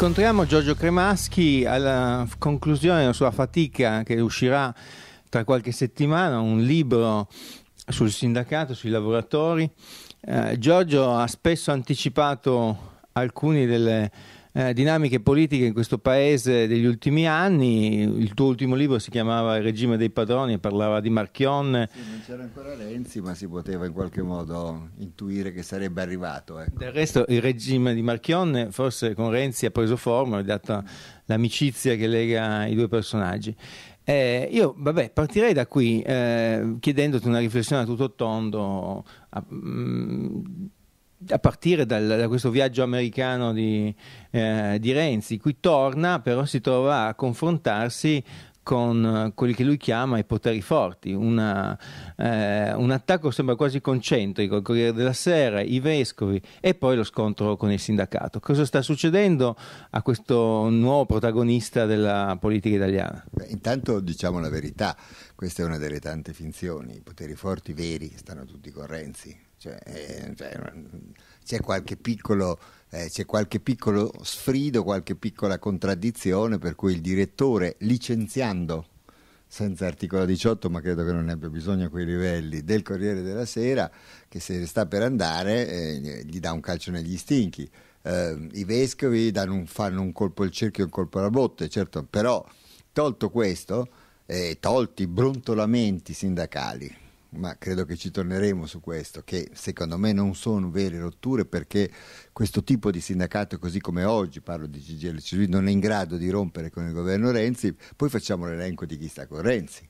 Incontriamo Giorgio Cremaschi alla conclusione della sua fatica che uscirà tra qualche settimana, un libro sul sindacato, sui lavoratori. Eh, Giorgio ha spesso anticipato alcune delle eh, dinamiche politiche in questo paese degli ultimi anni. Il tuo ultimo libro si chiamava Il regime dei padroni e parlava di Marchionne. Sì, non c'era ancora Renzi, ma si poteva in qualche modo intuire che sarebbe arrivato. Ecco. Del resto il regime di Marchionne forse con Renzi ha preso forma, data l'amicizia che lega i due personaggi. Eh, io vabbè, partirei da qui eh, chiedendoti una riflessione a tutto tondo. A, ah, mh, mm, a partire dal, da questo viaggio americano di, eh, di Renzi, qui torna però si trova a confrontarsi con eh, quelli che lui chiama i poteri forti, Una, eh, un attacco sembra quasi concentrico, il Corriere della Sera, i vescovi e poi lo scontro con il sindacato. Cosa sta succedendo a questo nuovo protagonista della politica italiana? Beh, intanto diciamo la verità, questa è una delle tante finzioni, i poteri forti veri stanno tutti con Renzi, cioè, eh, cioè, c'è, qualche piccolo, eh, c'è qualche piccolo sfrido, qualche piccola contraddizione per cui il direttore licenziando senza articolo 18, ma credo che non ne abbia bisogno a quei livelli, del Corriere della Sera, che se ne sta per andare eh, gli dà un calcio negli stinchi. Eh, I vescovi un, fanno un colpo al cerchio e un colpo alla botte, certo, però tolto questo, eh, tolti i brontolamenti sindacali, ma credo che ci torneremo su questo, che secondo me non sono vere rotture perché questo tipo di sindacato così come oggi, parlo di CGL, cioè non è in grado di rompere con il governo Renzi, poi facciamo l'elenco di chi sta con Renzi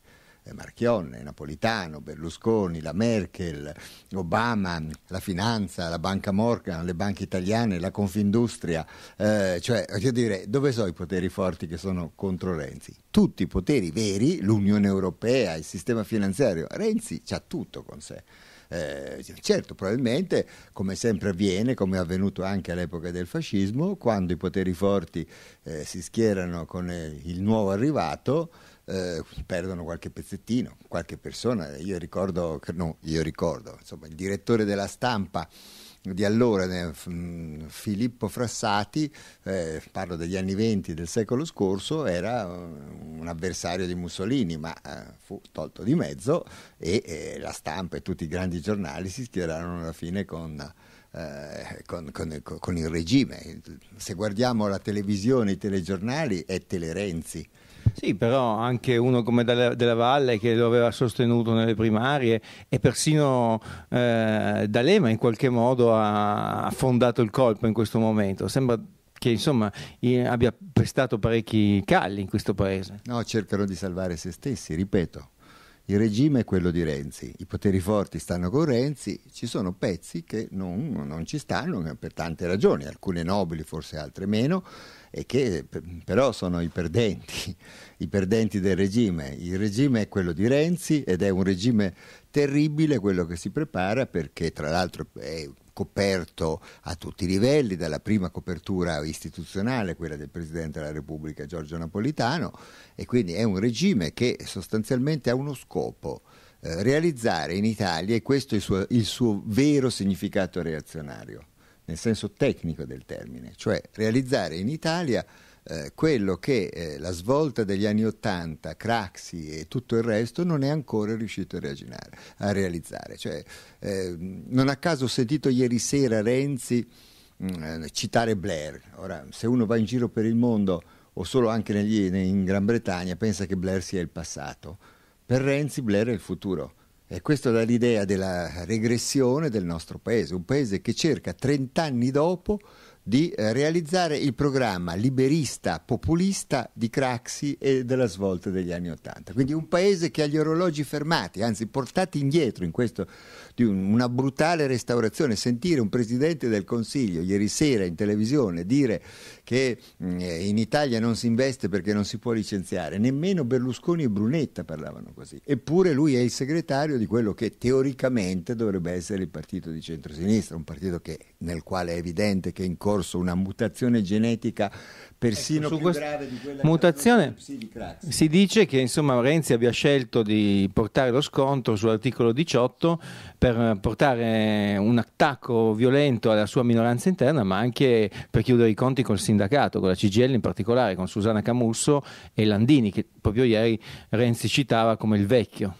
eh, Marchionne, Napolitano, Berlusconi, la Merkel, Obama, la finanza, la banca Morgan, le banche italiane, la Confindustria, eh, cioè voglio dire, dove sono i poteri forti che sono contro Renzi? Tutti i poteri veri, l'Unione Europea, il sistema finanziario, Renzi ha tutto con sé. Eh, certo, probabilmente, come sempre avviene, come è avvenuto anche all'epoca del fascismo, quando i poteri forti eh, si schierano con eh, il nuovo arrivato, eh, perdono qualche pezzettino, qualche persona. Io ricordo, no, io ricordo, insomma, il direttore della stampa di allora, mm, Filippo Frassati, eh, parlo degli anni venti del secolo scorso, era eh, un avversario di Mussolini, ma eh, fu tolto di mezzo e eh, la stampa e tutti i grandi giornali si schierarono alla fine con, eh, con, con, con il regime. Se guardiamo la televisione, i telegiornali, è Telerenzi. Sì, però anche uno come della, della Valle che lo aveva sostenuto nelle primarie e persino eh, D'Alema in qualche modo ha, ha fondato il colpo in questo momento. Sembra che insomma abbia prestato parecchi calli in questo paese. No, cercano di salvare se stessi, ripeto il regime è quello di Renzi, i poteri forti stanno con Renzi, ci sono pezzi che non, non ci stanno per tante ragioni, alcune nobili, forse altre meno, e che però sono i perdenti, i perdenti del regime. Il regime è quello di Renzi ed è un regime terribile quello che si prepara perché tra l'altro è coperto a tutti i livelli, dalla prima copertura istituzionale, quella del Presidente della Repubblica Giorgio Napolitano, e quindi è un regime che sostanzialmente ha uno scopo, eh, realizzare in Italia, e questo è il suo, il suo vero significato reazionario, nel senso tecnico del termine, cioè realizzare in Italia eh, quello che eh, la svolta degli anni Ottanta, Craxi e tutto il resto non è ancora riuscito a, a realizzare. Cioè, ehm, non a caso ho sentito ieri sera Renzi mh, mm, eh, citare Blair. Ora, se uno va in giro per il mondo o solo anche negli, in Gran Bretagna pensa che Blair sia il passato. Per Renzi Blair è il futuro. E questo dà l'idea della regressione del nostro paese, un paese che cerca 30 anni dopo di eh, realizzare il programma liberista populista di Craxi e della svolta degli anni Ottanta. Quindi un paese che ha gli orologi fermati, anzi portati indietro in questo di una brutale restaurazione. Sentire un presidente del Consiglio ieri sera in televisione dire che mm, eh, in Italia non si investe perché non si può licenziare, nemmeno Berlusconi e Brunetta parlavano così, eppure lui è il segretario di quello che teoricamente dovrebbe essere il partito di centrosinistra, un partito che, nel quale è evidente che è in corso una mutazione genetica persino ecco, su questa mutazione si dice che insomma, Renzi abbia scelto di portare lo scontro sull'articolo 18 per portare un attacco violento alla sua minoranza interna ma anche per chiudere i conti col sindacato, con la CGL in particolare, con Susanna Camusso e Landini che proprio ieri Renzi citava come il vecchio.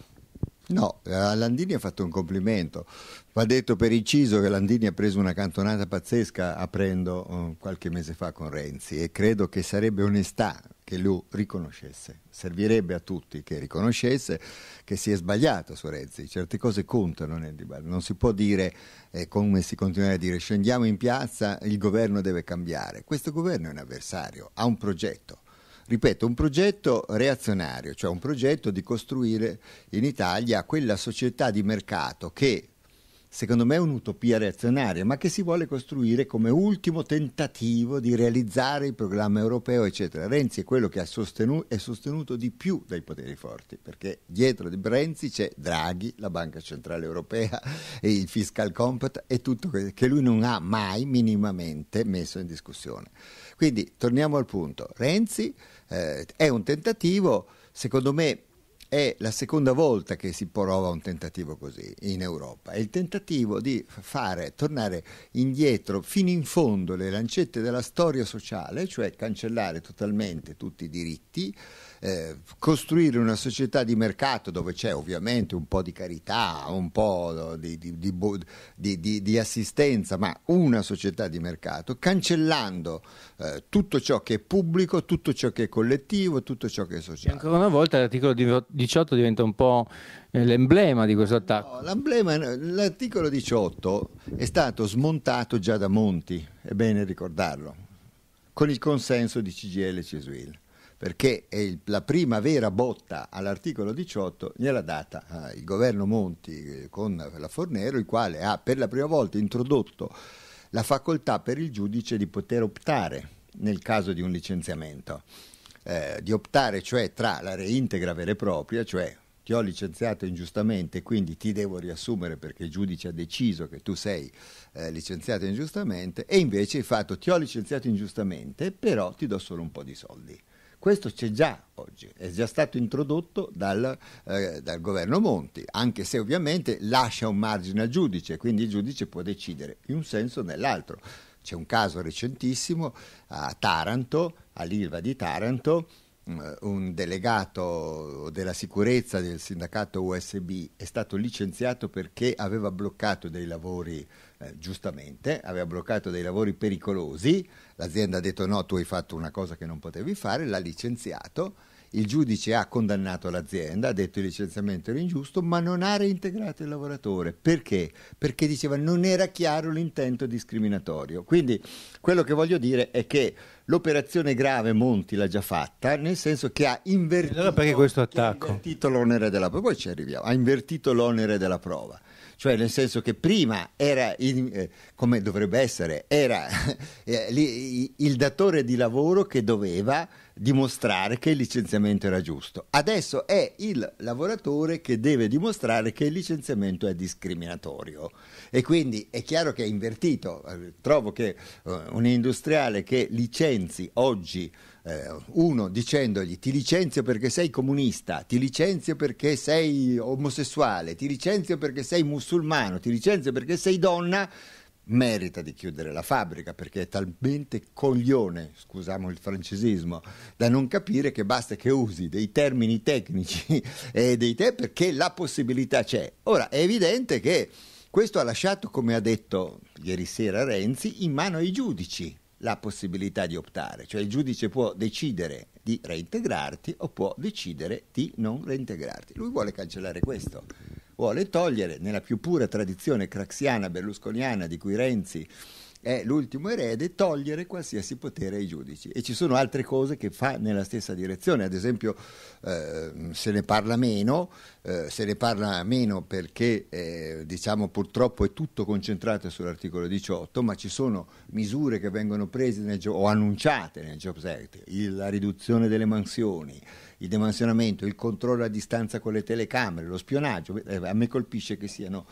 No, a eh, Landini ha fatto un complimento. Va detto per inciso che Landini ha preso una cantonata pazzesca aprendo eh, qualche mese fa con Renzi e credo che sarebbe onestà che lui riconoscesse. Servirebbe a tutti che riconoscesse che si è sbagliato su Renzi. Certe cose contano nel dibattito. Non si può dire, eh, come si continua a dire, scendiamo in piazza, il governo deve cambiare. Questo governo è un avversario, ha un progetto ripeto, un progetto reazionario, cioè un progetto di costruire in Italia quella società di mercato che secondo me un'utopia reazionaria, ma che si vuole costruire come ultimo tentativo di realizzare il programma europeo, eccetera. Renzi è quello che sostenu- è sostenuto di più dai poteri forti, perché dietro di Renzi c'è Draghi, la Banca Centrale Europea, il Fiscal Compact e tutto que- che lui non ha mai minimamente messo in discussione. Quindi torniamo al punto. Renzi eh, è un tentativo, secondo me, è la seconda volta che si prova un tentativo così in Europa. È il tentativo di fare tornare indietro fino in fondo le lancette della storia sociale, cioè cancellare totalmente tutti i diritti eh, costruire una società di mercato dove c'è ovviamente un po' di carità, un po' di, di, di, di assistenza, ma una società di mercato, cancellando eh, tutto ciò che è pubblico, tutto ciò che è collettivo, tutto ciò che è sociale. E ancora una volta l'articolo 18 diventa un po' eh, l'emblema di questo attacco. No, l'articolo 18 è stato smontato già da Monti, è bene ricordarlo, con il consenso di CGL e Cesuil perché il, la prima vera botta all'articolo 18 gliela data eh, il governo Monti eh, con la Fornero, il quale ha per la prima volta introdotto la facoltà per il giudice di poter optare nel caso di un licenziamento, eh, di optare cioè tra la reintegra vera e propria, cioè ti ho licenziato ingiustamente, quindi ti devo riassumere perché il giudice ha deciso che tu sei eh, licenziato ingiustamente, e invece il fatto ti ho licenziato ingiustamente, però ti do solo un po' di soldi. Questo c'è già oggi, è già stato introdotto dal, eh, dal governo Monti, anche se ovviamente lascia un margine al giudice, quindi il giudice può decidere in un senso o nell'altro. C'è un caso recentissimo a Taranto, all'Ilva di Taranto, mm, un delegato della sicurezza del sindacato USB è stato licenziato perché aveva bloccato dei lavori eh, giustamente, aveva bloccato dei lavori pericolosi, l'azienda ha detto no, tu hai fatto una cosa che non potevi fare, l'ha licenziato, il giudice ha condannato l'azienda, ha detto il licenziamento era ingiusto, ma non ha reintegrato il lavoratore. Perché? Perché diceva non era chiaro l'intento discriminatorio. Quindi quello che voglio dire è che l'operazione grave Monti l'ha già fatta, nel senso che ha invertito, allora perché questo attacco? Ha invertito l'onere della prova. Poi ci arriviamo, ha invertito l'onere della prova cioè nel senso che prima era, in, eh, come dovrebbe essere, era eh, il datore di lavoro che doveva dimostrare che il licenziamento era giusto. Adesso è il lavoratore che deve dimostrare che il licenziamento è discriminatorio. E quindi è chiaro che è invertito. Eh, trovo che uh, un industriale che licenzi oggi eh, uno dicendogli ti licenzio perché sei comunista, ti licenzio perché sei omosessuale, ti licenzio perché sei musulmano, ti licenzio perché sei donna, merita di chiudere la fabbrica perché è talmente coglione, scusiamo il francesismo, da non capire che basta che usi dei termini tecnici e dei te perché la possibilità c'è. Ora è evidente che questo ha lasciato, come ha detto ieri sera Renzi, in mano ai giudici la possibilità di optare, cioè il giudice può decidere di reintegrarti o può decidere di non reintegrarti. Lui vuole cancellare questo, vuole togliere nella più pura tradizione craxiana, berlusconiana di cui Renzi è l'ultimo erede, togliere qualsiasi potere ai giudici. E ci sono altre cose che fa nella stessa direzione, ad esempio eh, se ne parla meno, eh, se ne parla meno perché eh, diciamo, purtroppo è tutto concentrato sull'articolo 18, ma ci sono misure che vengono prese nel, o annunciate nel Jobs Act, il, la riduzione delle mansioni, il demansionamento, il controllo a distanza con le telecamere, lo spionaggio, eh, a me colpisce che siano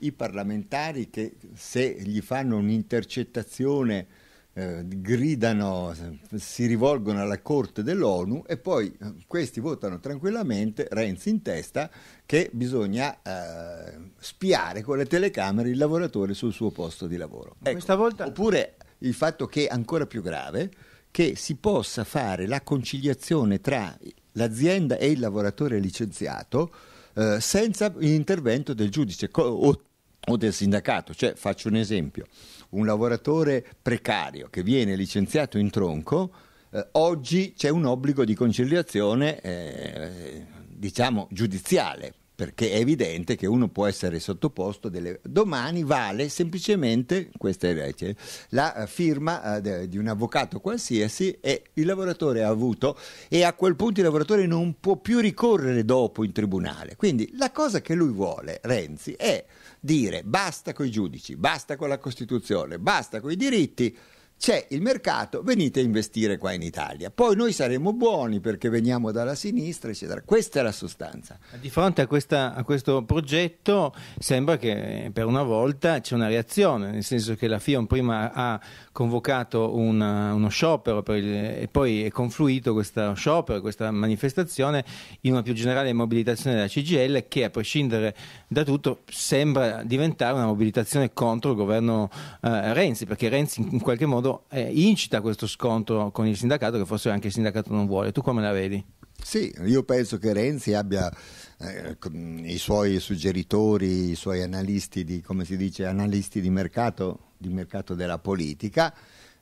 i parlamentari che se gli fanno un'intercettazione eh, gridano, si rivolgono alla Corte dell'ONU e poi eh, questi votano tranquillamente, Renzi in testa, che bisogna eh, spiare con le telecamere il lavoratore sul suo posto di lavoro. Ecco. Volta... Oppure il fatto che, è ancora più grave, che si possa fare la conciliazione tra l'azienda e il lavoratore licenziato eh, senza l'intervento del giudice, co- o del sindacato, cioè faccio un esempio, un lavoratore precario che viene licenziato in tronco, eh, oggi c'è un obbligo di conciliazione eh, diciamo giudiziale perché è evidente che uno può essere sottoposto delle... Domani vale semplicemente, questa è la eh, firma eh, di un avvocato qualsiasi e il lavoratore ha avuto e a quel punto il lavoratore non può più ricorrere dopo in tribunale. Quindi la cosa che lui vuole, Renzi, è dire basta con i giudici, basta con la Costituzione, basta con i diritti, c'è il mercato, venite a investire qua in Italia. Poi noi saremo buoni perché veniamo dalla sinistra, eccetera. Questa è la sostanza. Di fronte a, questa, a questo progetto sembra che per una volta c'è una reazione, nel senso che la FIOM prima ha convocato una, uno sciopero il, e poi è confluito questo sciopero, questa manifestazione in una più generale mobilitazione della CGL che a prescindere da tutto sembra diventare una mobilitazione contro il governo eh, Renzi, perché Renzi in qualche modo Riccardo eh, incita questo scontro con il sindacato che forse anche il sindacato non vuole. Tu come la vedi? Sì, io penso che Renzi abbia eh, i suoi suggeritori, i suoi analisti di, come si dice, analisti di mercato, di mercato della politica,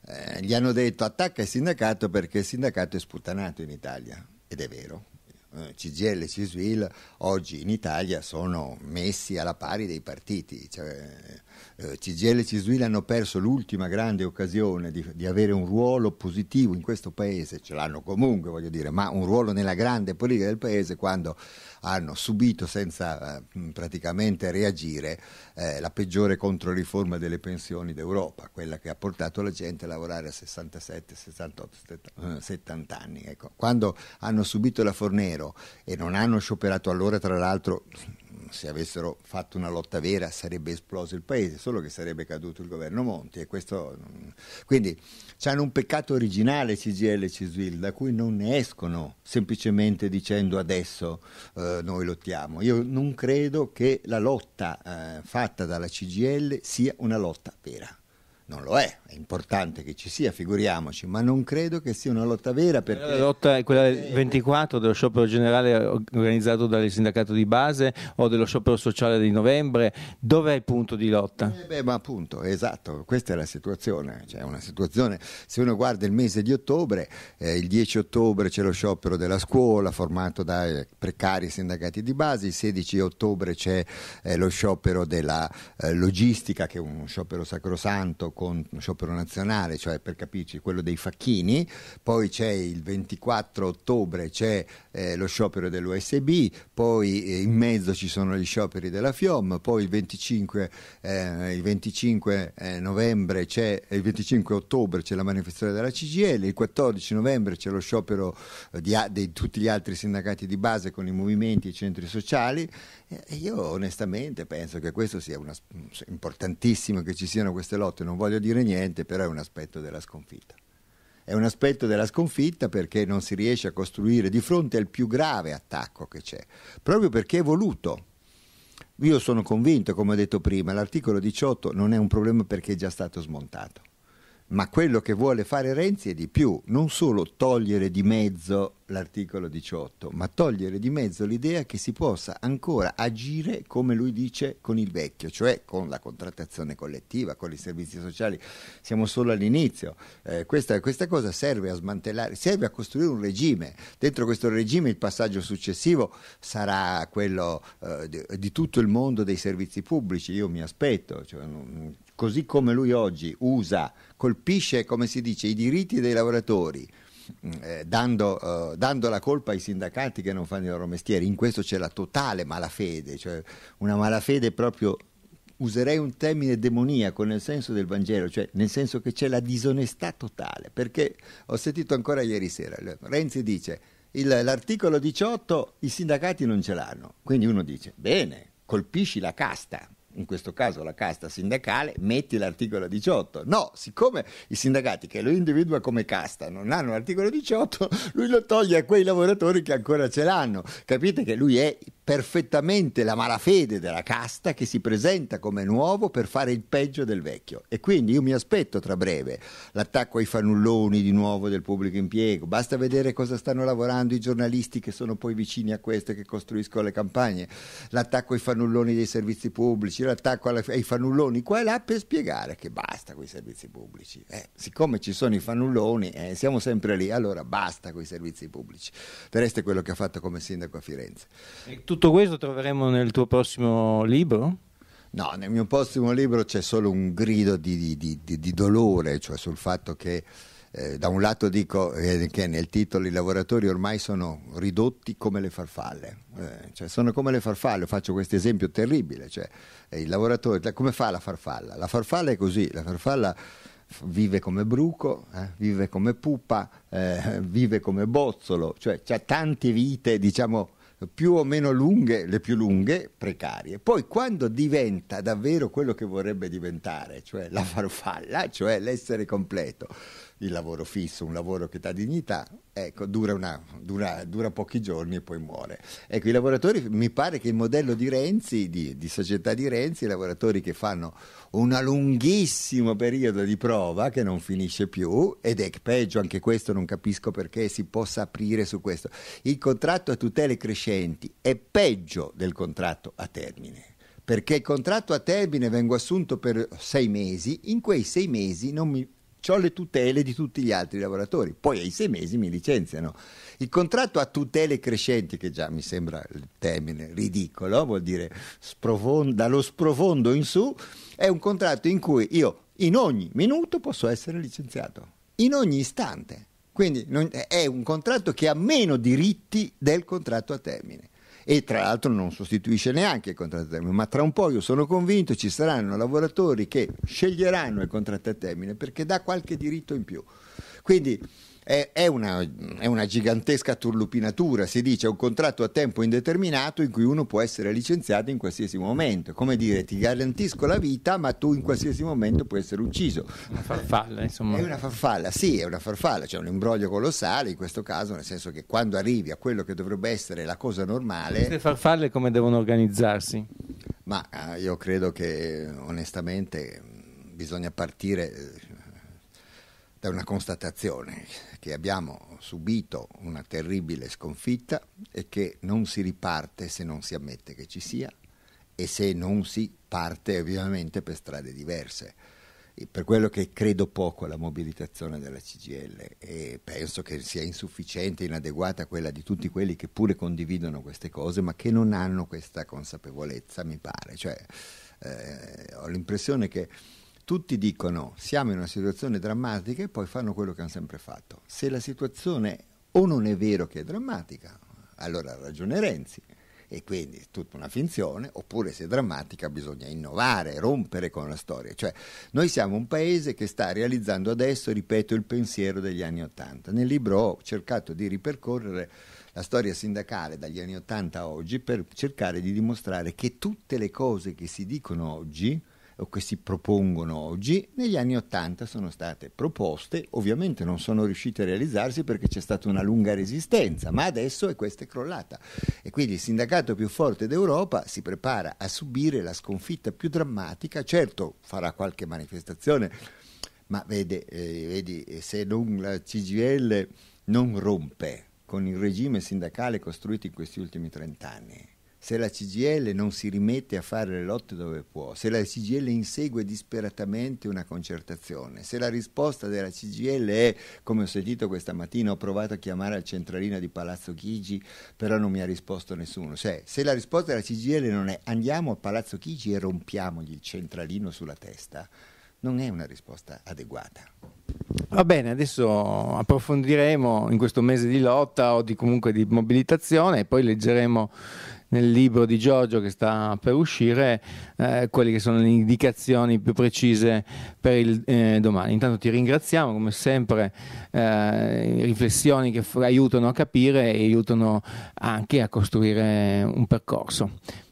eh, gli hanno detto attacca il sindacato perché il sindacato è sputtanato in Italia, ed è vero. Eh, CGL e Cisvil oggi in Italia sono messi alla pari dei partiti. Cioè, eh, CGL e Cisvil hanno perso l'ultima grande occasione di, di, avere un ruolo positivo in questo paese, ce l'hanno comunque, voglio dire, ma un ruolo nella grande politica del paese quando hanno subito senza eh, praticamente reagire eh, la peggiore controriforma delle pensioni d'Europa, quella che ha portato la gente a lavorare a 67, 68, 70 anni. Ecco. Quando hanno subito la fornera numero e non hanno scioperato allora, tra l'altro se avessero fatto una lotta vera sarebbe esploso il paese, solo che sarebbe caduto il governo Monti. Questo... Mm, quindi hanno un peccato originale CGL e CISVIL da cui non ne escono semplicemente dicendo adesso eh, noi lottiamo. Io non credo che la lotta eh, fatta dalla CGL sia una lotta vera non lo è, è importante che ci sia, figuriamoci, ma non credo che sia una lotta vera perché... La lotta è quella del 24 eh, dello sciopero generale organizzato dal sindacato di base o dello sciopero sociale di novembre, dov'è il punto di lotta? Eh beh, ma appunto, esatto, questa è la situazione, cioè una situazione, se uno guarda il mese di ottobre, eh, il 10 ottobre c'è lo sciopero della scuola formato da precari sindacati di base, il 16 ottobre c'è eh, lo sciopero della eh, logistica che è un sciopero sacrosanto con sciopero nazionale, cioè per capirci quello dei facchini, poi c'è il 24 ottobre c'è eh, lo sciopero dell'USB, poi eh, in mezzo ci sono gli scioperi della FIOM, poi il 25, eh, il 25 eh, novembre c'è eh, il 25 ottobre c'è la manifestazione della CGL, il 14 novembre c'è lo sciopero eh, di, di tutti gli altri sindacati di base con i movimenti e i centri sociali eh, io onestamente penso che questo sia una, importantissimo che ci siano queste lotte, non voglio dire niente, però è un aspetto della sconfitta. È un aspetto della sconfitta perché non si riesce a costruire di fronte al più grave attacco che c'è, proprio perché è voluto. Io sono convinto, come ho detto prima, l'articolo 18 non è un problema perché è già stato smontato ma quello che vuole fare Renzi è di più, non solo togliere di mezzo l'articolo 18, ma togliere di mezzo l'idea che si possa ancora agire come lui dice con il vecchio, cioè con la contrattazione collettiva, con i servizi sociali. Siamo solo all'inizio. Eh, questa, questa, cosa serve a smantellare, serve a costruire un regime. Dentro questo regime il passaggio successivo sarà quello eh, di, di, tutto il mondo dei servizi pubblici, io mi aspetto, cioè, così come lui oggi usa, colpisce, come si dice, i diritti dei lavoratori, mm, eh, dando, eh, dando, la colpa ai sindacati che non fanno i loro mestieri, in questo c'è la totale malafede, cioè una malafede proprio, userei un termine demoniaco nel senso del Vangelo, cioè nel senso che c'è la disonestà totale, perché ho sentito ancora ieri sera, Renzi dice il, l'articolo 18 i sindacati non ce l'hanno, quindi uno dice bene, colpisci la casta, in questo caso la casta sindacale, metti l'articolo 18. No, siccome i sindacati che lo individua come casta non hanno l'articolo 18, lui lo toglie a quei lavoratori che ancora ce l'hanno. Capite che lui è perfettamente la malafede della casta che si presenta come nuovo per fare il peggio del vecchio. E quindi io mi aspetto tra breve l'attacco ai fannulloni di nuovo del pubblico impiego. Basta vedere cosa stanno lavorando i giornalisti che sono poi vicini a questo e che costruiscono le campagne. L'attacco ai fannulloni dei servizi pubblici, l'attacco ai fannulloni qua e là per spiegare che basta con i servizi pubblici. Eh, siccome ci sono i fannulloni, eh, siamo sempre lì, allora basta con i servizi pubblici. Del resto è quello che ha fatto come sindaco a Firenze. E tutto tutto questo troveremo nel tuo prossimo libro? No, nel mio prossimo libro c'è solo un grido di, di, di, di dolore, cioè sul fatto che eh, da un lato dico eh, che nel titolo i lavoratori ormai sono ridotti come le farfalle, eh, cioè sono come le farfalle, faccio questo esempio terribile, cioè, eh, come fa la farfalla? La farfalla è così, la farfalla vive come bruco, eh, vive come pupa, eh, vive come bozzolo, cioè ha tante vite, diciamo, più o meno lunghe, le più lunghe, precarie. Poi quando diventa davvero quello che vorrebbe diventare, cioè la farfalla, cioè l'essere completo, il lavoro fisso, un lavoro che dà dignità, ecco, dura, una, dura, dura, pochi giorni e poi muore. Ecco, i lavoratori, mi pare che il modello di Renzi, di, di società di Renzi, i lavoratori che fanno un lunghissimo periodo di prova che non finisce più, ed è peggio anche questo, non capisco perché si possa aprire su questo. Il contratto a tutele crescenti è peggio del contratto a termine perché il contratto a termine vengo assunto per sei mesi, in quei sei mesi non mi ho le tutele di tutti gli altri lavoratori, poi ai sei mesi mi licenziano. Il contratto a tutele crescenti, che già mi sembra il termine ridicolo, vuol dire sprofondo, dallo sprofondo in su, è un contratto in cui io in ogni minuto posso essere licenziato, in ogni istante. Quindi non, è un contratto che ha meno diritti del contratto a termine e tra l'altro non sostituisce neanche il contratto a termine, ma tra un po' io sono convinto ci saranno lavoratori che sceglieranno il contratto a termine perché dà qualche diritto in più. Quindi è, è, una, è una gigantesca turlupinatura, si dice è un contratto a tempo indeterminato in cui uno può essere licenziato in qualsiasi momento, come dire ti garantisco la vita ma tu in qualsiasi momento puoi essere ucciso. Una farfalla insomma. È una farfalla, sì è una farfalla, c'è cioè un imbroglio colossale in questo caso, nel senso che quando arrivi a quello che dovrebbe essere la cosa normale... Le farfalle come devono organizzarsi? Ma eh, io credo che onestamente bisogna partire eh, da una constatazione che abbiamo subito una terribile sconfitta e che non si riparte se non si ammette che ci sia e se non si parte ovviamente per strade diverse. per quello che credo poco alla mobilitazione della CGL e penso che sia insufficiente, inadeguata quella di tutti quelli che pure condividono queste cose ma che non hanno questa consapevolezza, mi pare. Cioè, eh, ho l'impressione che tutti dicono siamo in una situazione drammatica e poi fanno quello che hanno sempre fatto. Se la situazione o non è vero che è drammatica, allora ragione Renzi e quindi è tutta una finzione, oppure se è drammatica bisogna innovare, rompere con la storia. Cioè, noi siamo un paese che sta realizzando adesso, ripeto, il pensiero degli anni Ottanta. Nel libro ho cercato di ripercorrere la storia sindacale dagli anni Ottanta a oggi per cercare di dimostrare che tutte le cose che si dicono oggi o che si propongono oggi, negli anni Ottanta sono state proposte, ovviamente non sono riuscite a realizzarsi perché c'è stata una lunga resistenza, ma adesso è questa è crollata e quindi il sindacato più forte d'Europa si prepara a subire la sconfitta più drammatica, certo farà qualche manifestazione, ma vede, eh, vedi, se non la CGL non rompe con il regime sindacale costruito in questi ultimi trent'anni se la CGL non si rimette a fare le lotte dove può, se la CGL insegue disperatamente una concertazione, se la risposta della CGL è, come ho sentito questa mattina, ho provato a chiamare al centralino di Palazzo Chigi, però non mi ha risposto nessuno, cioè, se la risposta della CGL non è andiamo a Palazzo Chigi e rompiamogli il centralino sulla testa, non è una risposta adeguata. Va bene, adesso approfondiremo in questo mese di lotta o di comunque di mobilitazione e poi leggeremo nel libro di Giorgio che sta per uscire eh, quelle che sono le indicazioni più precise per il eh, domani. Intanto ti ringraziamo come sempre, eh, riflessioni che f- aiutano a capire e aiutano anche a costruire un percorso.